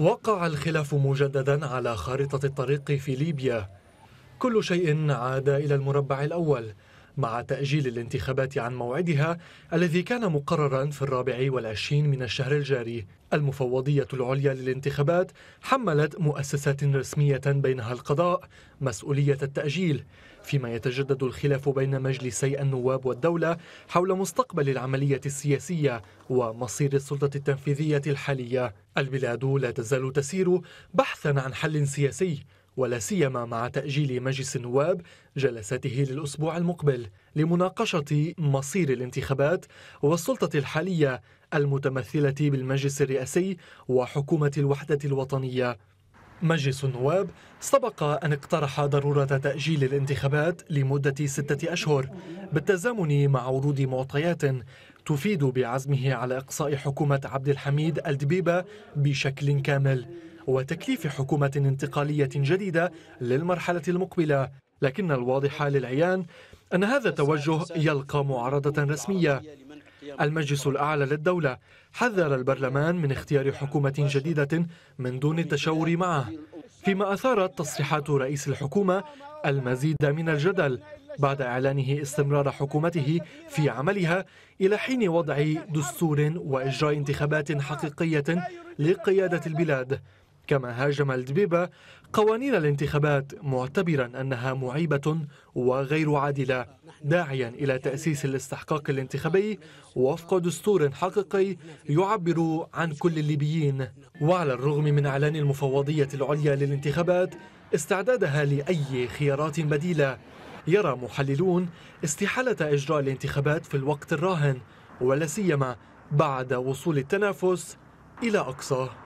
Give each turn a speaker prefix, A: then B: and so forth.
A: وقع الخلاف مجددا على خارطة الطريق في ليبيا كل شيء عاد إلى المربع الأول مع تأجيل الانتخابات عن موعدها الذي كان مقررا في الرابع والعشرين من الشهر الجاري المفوضية العليا للانتخابات حملت مؤسسات رسمية بينها القضاء مسؤولية التأجيل فيما يتجدد الخلاف بين مجلسي النواب والدولة حول مستقبل العملية السياسية ومصير السلطة التنفيذية الحالية البلاد لا تزال تسير بحثا عن حل سياسي ولا سيما مع تأجيل مجلس النواب جلسته للأسبوع المقبل لمناقشة مصير الانتخابات والسلطة الحالية المتمثلة بالمجلس الرئاسي وحكومة الوحدة الوطنية مجلس النواب سبق أن اقترح ضرورة تأجيل الانتخابات لمدة ستة أشهر بالتزامن مع ورود معطيات تفيد بعزمه على إقصاء حكومة عبد الحميد الدبيبة بشكل كامل وتكليف حكومة انتقالية جديدة للمرحلة المقبلة لكن الواضح للعيان أن هذا التوجه يلقى معارضة رسمية المجلس الأعلى للدولة حذر البرلمان من اختيار حكومة جديدة من دون التشاور معه فيما أثارت تصريحات رئيس الحكومة المزيد من الجدل بعد إعلانه استمرار حكومته في عملها إلى حين وضع دستور وإجراء انتخابات حقيقية لقيادة البلاد كما هاجم الدبيبة قوانين الانتخابات معتبرا أنها معيبة وغير عادلة داعيا إلى تأسيس الاستحقاق الانتخابي وفق دستور حقيقي يعبر عن كل الليبيين وعلى الرغم من إعلان المفوضية العليا للانتخابات استعدادها لأي خيارات بديلة يرى محللون استحالة إجراء الانتخابات في الوقت الراهن ولا سيما بعد وصول التنافس إلى أقصاه